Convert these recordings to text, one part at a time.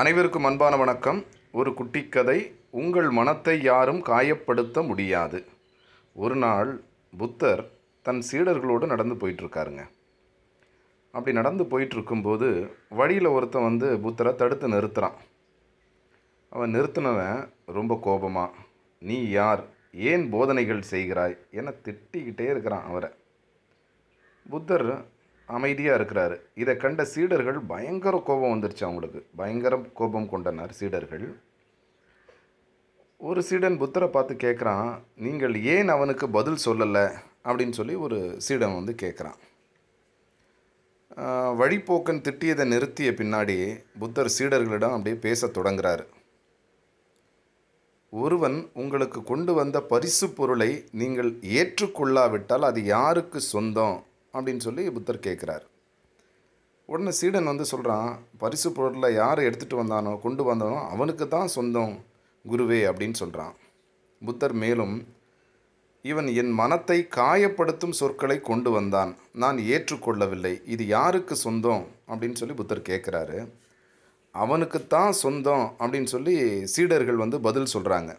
அனைவருக்கும் அன்பான வணக்கம் ஒரு குட்டி கதை உங்கள் மனத்தை யாரும் காயப்படுத்த முடியாது ஒரு நாள் புத்தர் தன் சீடர்களோடு நடந்து போயிட்டுருக்காருங்க அப்படி நடந்து போயிட்டுருக்கும்போது வழியில் ஒருத்தன் வந்து புத்தரை தடுத்து நிறுத்துகிறான் அவன் நிறுத்தினவன் ரொம்ப கோபமாக நீ யார் ஏன் போதனைகள் செய்கிறாய் என திட்டிக்கிட்டே இருக்கிறான் அவரை புத்தர் அமைதியாக இருக்கிறாரு இதை கண்ட சீடர்கள் பயங்கர கோபம் வந்துருச்சு அவங்களுக்கு பயங்கர கோபம் கொண்டனர் சீடர்கள் ஒரு சீடன் புத்தரை பார்த்து கேட்குறான் நீங்கள் ஏன் அவனுக்கு பதில் சொல்லலை அப்படின்னு சொல்லி ஒரு சீடன் வந்து கேட்குறான் வழிப்போக்கன் திட்டியதை நிறுத்திய பின்னாடி புத்தர் சீடர்களிடம் அப்படியே பேச தொடங்குறாரு ஒருவன் உங்களுக்கு கொண்டு வந்த பரிசு பொருளை நீங்கள் ஏற்றுக்கொள்ளாவிட்டால் அது யாருக்கு சொந்தம் அப்படின்னு சொல்லி புத்தர் கேட்குறார் உடனே சீடன் வந்து சொல்கிறான் பரிசு பொருளை யார் எடுத்துகிட்டு வந்தானோ கொண்டு வந்தானோ அவனுக்கு தான் சொந்தம் குருவே அப்படின்னு சொல்கிறான் புத்தர் மேலும் இவன் என் மனத்தை காயப்படுத்தும் சொற்களை கொண்டு வந்தான் நான் ஏற்றுக்கொள்ளவில்லை இது யாருக்கு சொந்தம் அப்படின்னு சொல்லி புத்தர் கேட்குறாரு அவனுக்கு தான் சொந்தம் அப்படின்னு சொல்லி சீடர்கள் வந்து பதில் சொல்கிறாங்க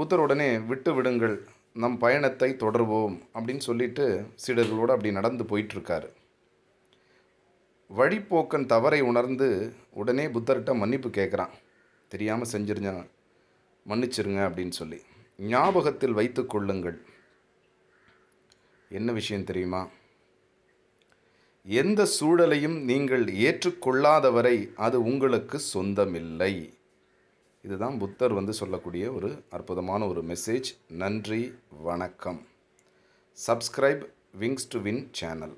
புத்தர் உடனே விட்டு விடுங்கள் நம் பயணத்தை தொடர்வோம் அப்படின்னு சொல்லிட்டு சீடர்களோடு அப்படி நடந்து போயிட்டுருக்காரு வழிப்போக்கன் தவறை உணர்ந்து உடனே புத்தர்கிட்ட மன்னிப்பு கேட்குறான் தெரியாமல் செஞ்சிருந்தேன் மன்னிச்சிருங்க அப்படின்னு சொல்லி ஞாபகத்தில் வைத்து கொள்ளுங்கள் என்ன விஷயம் தெரியுமா எந்த சூழலையும் நீங்கள் ஏற்றுக்கொள்ளாதவரை அது உங்களுக்கு சொந்தமில்லை இதுதான் புத்தர் வந்து சொல்லக்கூடிய ஒரு அற்புதமான ஒரு மெசேஜ் நன்றி वणकम subscribe wings to win channel